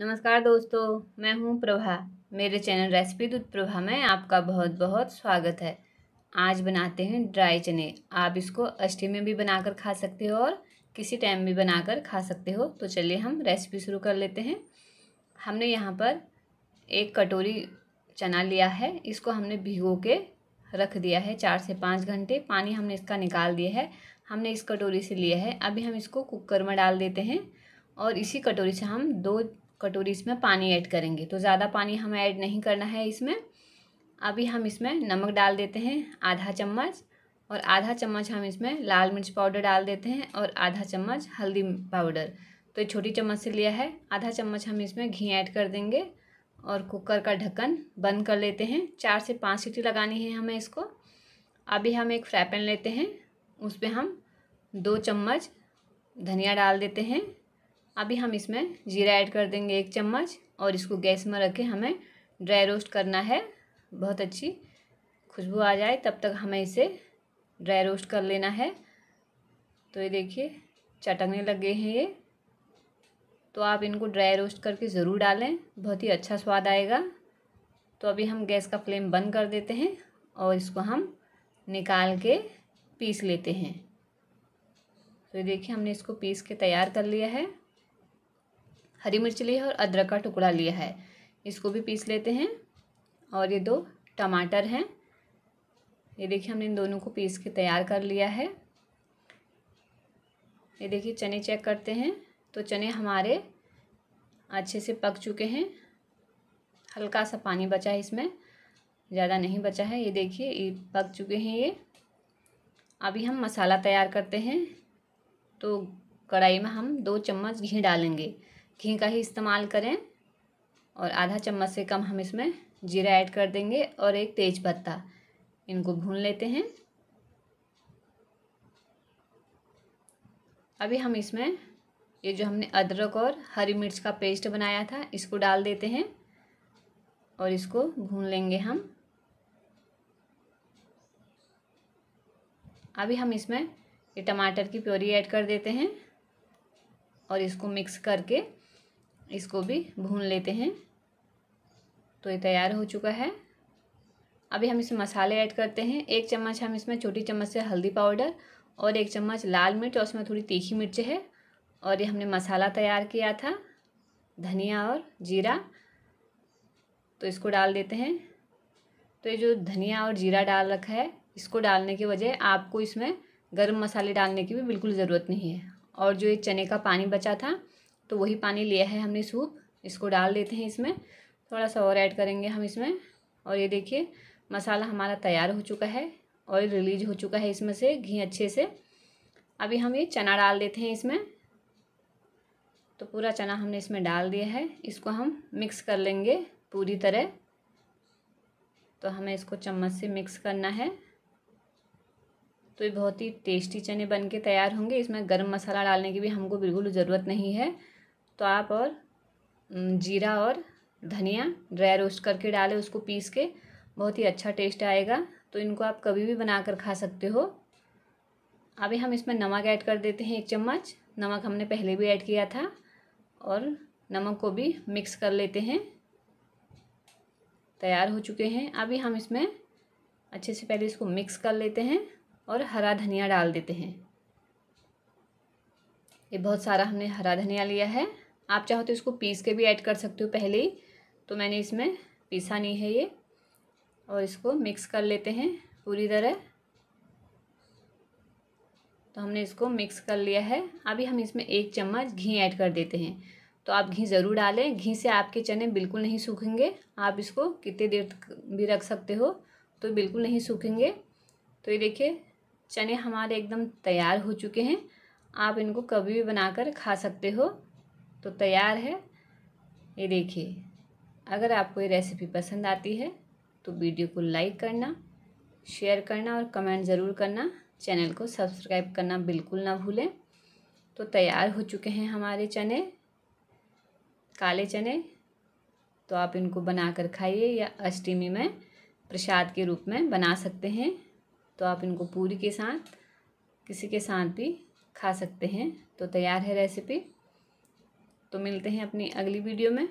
नमस्कार दोस्तों मैं हूं प्रभा मेरे चैनल रेसिपी दूध प्रभा में आपका बहुत बहुत स्वागत है आज बनाते हैं ड्राई चने आप इसको अष्टी में भी बनाकर खा सकते हो और किसी टाइम भी बनाकर खा सकते हो तो चलिए हम रेसिपी शुरू कर लेते हैं हमने यहाँ पर एक कटोरी चना लिया है इसको हमने भिगो के रख दिया है चार से पाँच घंटे पानी हमने इसका निकाल दिया है हमने इस कटोरी से लिया है अभी हम इसको कुकर में डाल देते हैं और इसी कटोरी से हम दो कटोरी इसमें पानी ऐड करेंगे तो ज़्यादा पानी हमें ऐड नहीं करना है इसमें अभी हम इसमें नमक डाल देते हैं आधा चम्मच और आधा चम्मच हम इसमें लाल मिर्च पाउडर डाल देते हैं और आधा चम्मच हल्दी पाउडर तो एक छोटी चम्मच से लिया है आधा चम्मच हम इसमें घी ऐड कर देंगे और कुकर का ढक्कन बंद कर लेते हैं चार से पाँच सीटी लगानी है हमें इसको अभी हम एक फ्राई पैन लेते हैं उस पर हम दो चम्मच धनिया डाल देते हैं अभी हम इसमें जीरा ऐड कर देंगे एक चम्मच और इसको गैस में रख के हमें ड्राई रोस्ट करना है बहुत अच्छी खुशबू आ जाए तब तक हमें इसे ड्राई रोस्ट कर लेना है तो ये देखिए चटकने लगे हैं ये तो आप इनको ड्राई रोस्ट करके ज़रूर डालें बहुत ही अच्छा स्वाद आएगा तो अभी हम गैस का फ्लेम बंद कर देते हैं और इसको हम निकाल के पीस लेते हैं तो ये देखिए हमने इसको पीस के तैयार कर लिया है हरी मिर्च ली है और अदरक का टुकड़ा लिया है इसको भी पीस लेते हैं और ये दो टमाटर हैं ये देखिए हमने इन दोनों को पीस के तैयार कर लिया है ये देखिए चने चेक करते हैं तो चने हमारे अच्छे से पक चुके हैं हल्का सा पानी बचा है इसमें ज़्यादा नहीं बचा है ये देखिए ये पक चुके हैं ये अभी हम मसाला तैयार करते हैं तो कढ़ाई में हम दो चम्मच घी डालेंगे घी का ही इस्तेमाल करें और आधा चम्मच से कम हम इसमें जीरा ऐड कर देंगे और एक तेज पत्ता इनको भून लेते हैं अभी हम इसमें ये जो हमने अदरक और हरी मिर्च का पेस्ट बनाया था इसको डाल देते हैं और इसको भून लेंगे हम अभी हम इसमें ये टमाटर की प्योरी ऐड कर देते हैं और इसको मिक्स करके इसको भी भून लेते हैं तो ये तैयार हो चुका है अभी हम इसमें मसाले ऐड करते हैं एक चम्मच हम इसमें छोटी चम्मच से हल्दी पाउडर और एक चम्मच लाल मिर्च और उसमें थोड़ी तीखी मिर्च है और ये हमने मसाला तैयार किया था धनिया और जीरा तो इसको डाल देते हैं तो ये जो धनिया और जीरा डाल रखा है इसको डालने के वजह आपको इसमें गर्म मसाले डालने की भी बिल्कुल ज़रूरत नहीं है और जो ये चने का पानी बचा था तो वही पानी लिया है हमने सूप इसको डाल देते हैं इसमें थोड़ा सा और ऐड करेंगे हम इसमें और ये देखिए मसाला हमारा तैयार हो चुका है ऑयल रिलीज हो चुका है इसमें से घी अच्छे से अभी हम ये चना डाल देते हैं इसमें तो पूरा चना हमने इसमें डाल दिया है इसको हम मिक्स कर लेंगे पूरी तरह तो हमें इसको चम्मच से मिक्स करना है तो ये बहुत ही टेस्टी चने बन के तैयार होंगे इसमें गर्म मसाला डालने की भी हमको बिल्कुल ज़रूरत नहीं है तो आप और जीरा और धनिया ड्राई रोस्ट करके डालें उसको पीस के बहुत ही अच्छा टेस्ट आएगा तो इनको आप कभी भी बनाकर खा सकते हो अभी हम इसमें नमक ऐड कर देते हैं एक चम्मच नमक हमने पहले भी ऐड किया था और नमक को भी मिक्स कर लेते हैं तैयार हो चुके हैं अभी हम इसमें अच्छे से पहले इसको मिक्स कर लेते हैं और हरा धनिया डाल देते हैं ये बहुत सारा हमने हरा धनिया लिया है आप चाहो तो इसको पीस के भी ऐड कर सकते हो पहले ही तो मैंने इसमें पीसा नहीं है ये और इसको मिक्स कर लेते हैं पूरी तरह तो हमने इसको मिक्स कर लिया है अभी हम इसमें एक चम्मच घी ऐड कर देते हैं तो आप घी ज़रूर डालें घी से आपके चने बिल्कुल नहीं सूखेंगे आप इसको कितने देर भी रख सकते हो तो बिल्कुल नहीं सूखेंगे तो ये देखिए चने हमारे एकदम तैयार हो चुके हैं आप इनको कभी भी बनाकर खा सकते हो तो तैयार है ये देखिए अगर आपको ये रेसिपी पसंद आती है तो वीडियो को लाइक करना शेयर करना और कमेंट ज़रूर करना चैनल को सब्सक्राइब करना बिल्कुल ना भूलें तो तैयार हो चुके हैं हमारे चने काले चने तो आप इनको बनाकर खाइए या अष्टमी में प्रसाद के रूप में बना सकते हैं तो आप इनको पूरी के साथ किसी के साथ भी खा सकते हैं तो तैयार है रेसिपी तो मिलते हैं अपनी अगली वीडियो में